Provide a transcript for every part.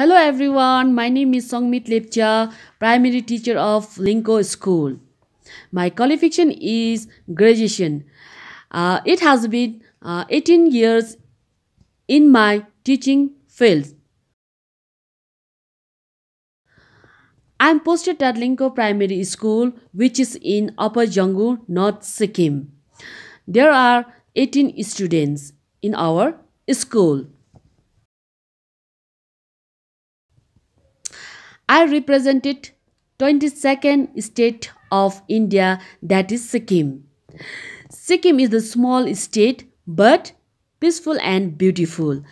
Hello everyone, my name is Songmit Lepcha, primary teacher of Linko School. My qualification is graduation. Uh, it has been uh, 18 years in my teaching field. I am posted at Linko Primary School, which is in Upper Jangu, North Sikkim. There are 18 students in our school. I represented 22nd state of India that is Sikkim. Sikkim is a small state but peaceful and beautiful.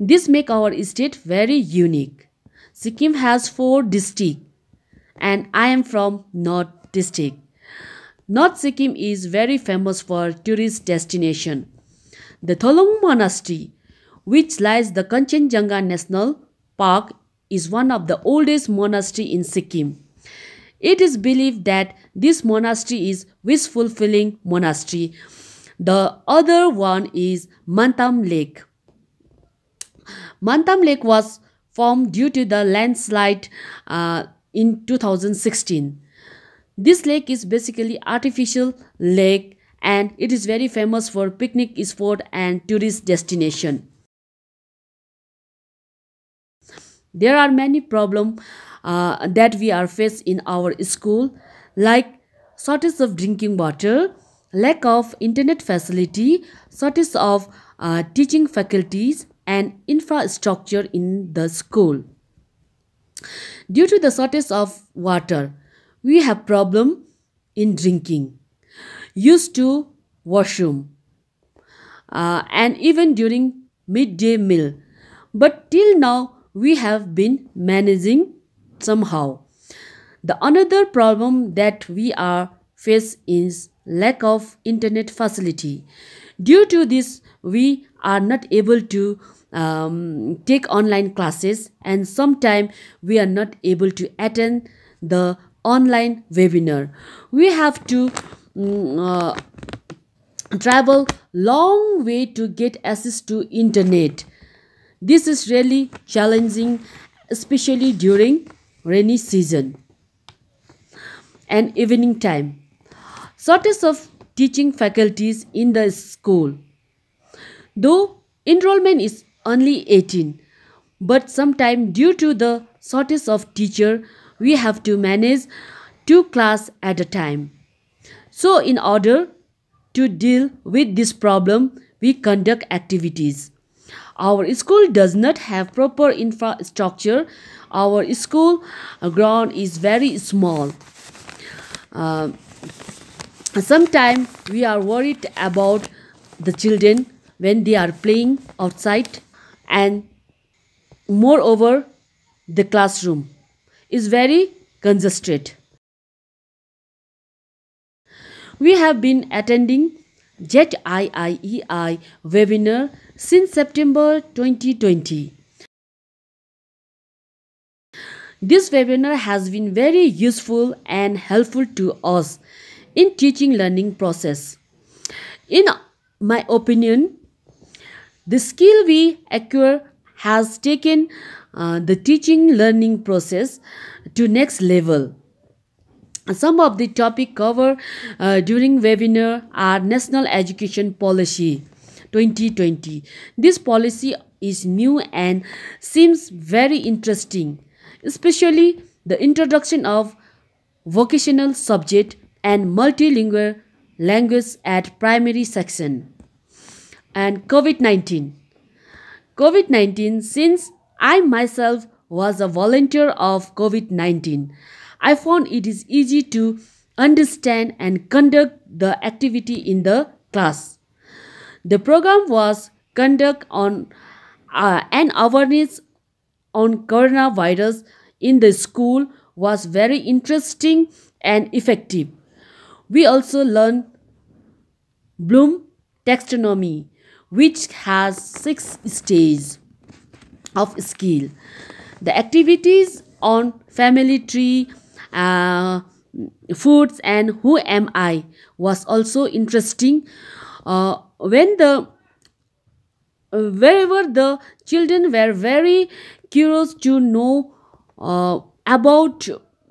This make our state very unique. Sikkim has four districts and I am from North district. North Sikkim is very famous for tourist destination. The Tholung Monastery which lies the Kanchenjunga National Park is one of the oldest monastery in Sikkim. It is believed that this monastery is wish-fulfilling monastery. The other one is Mantam Lake. Mantam Lake was formed due to the landslide uh, in 2016. This lake is basically artificial lake and it is very famous for picnic sport, and tourist destination. there are many problems uh, that we are faced in our school like shortage of drinking water lack of internet facility shortage of uh, teaching faculties and infrastructure in the school due to the shortage of water we have problem in drinking used to washroom uh, and even during midday meal but till now we have been managing somehow. The another problem that we are face is lack of internet facility. Due to this, we are not able to um, take online classes and sometimes we are not able to attend the online webinar. We have to um, uh, travel long way to get access to internet this is really challenging, especially during rainy season and evening time. Shortage of teaching faculties in the school. Though enrollment is only 18, but sometimes due to the shortage of teacher, we have to manage two class at a time. So in order to deal with this problem, we conduct activities. Our school does not have proper infrastructure. Our school uh, ground is very small. Uh, sometimes we are worried about the children when they are playing outside and moreover the classroom is very congested. We have been attending ZIIEI webinar since September 2020. This webinar has been very useful and helpful to us in teaching learning process. In my opinion, the skill we acquire has taken uh, the teaching learning process to next level. Some of the topic covered uh, during webinar are national education policy, 2020. This policy is new and seems very interesting, especially the introduction of vocational subject and multilingual language at primary section. And COVID-19. COVID-19, since I myself was a volunteer of COVID-19, I found it is easy to understand and conduct the activity in the class. The program was conducted on uh, an awareness on coronavirus in the school was very interesting and effective. We also learned Bloom taxonomy, which has six stages of skill. The activities on family tree, uh, foods and who am I was also interesting. Uh, when the wherever the children were very curious to know uh, about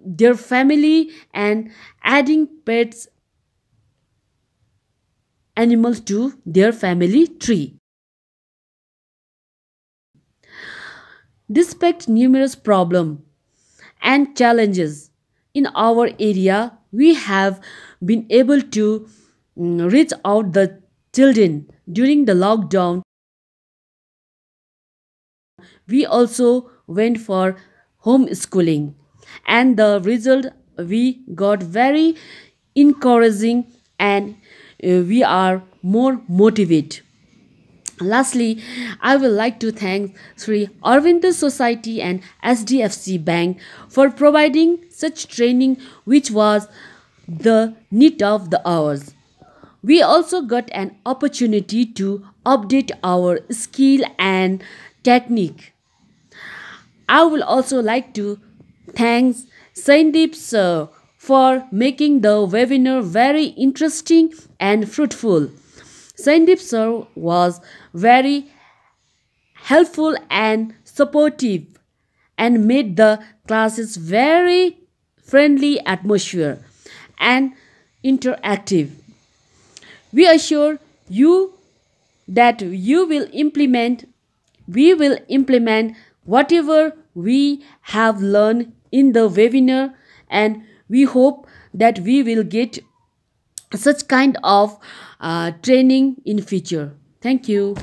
their family and adding pets animals to their family tree. Despite numerous problems and challenges in our area, we have been able to mm, reach out the Children, during the lockdown, we also went for homeschooling and the result we got very encouraging and uh, we are more motivated. Lastly, I would like to thank Sri Arvind Society and SDFC Bank for providing such training which was the need of the hours we also got an opportunity to update our skill and technique. I will also like to thank Sandeep sir for making the webinar very interesting and fruitful. Sandeep sir was very helpful and supportive and made the classes very friendly atmosphere and interactive. We assure you that you will implement, we will implement whatever we have learned in the webinar and we hope that we will get such kind of uh, training in future. Thank you.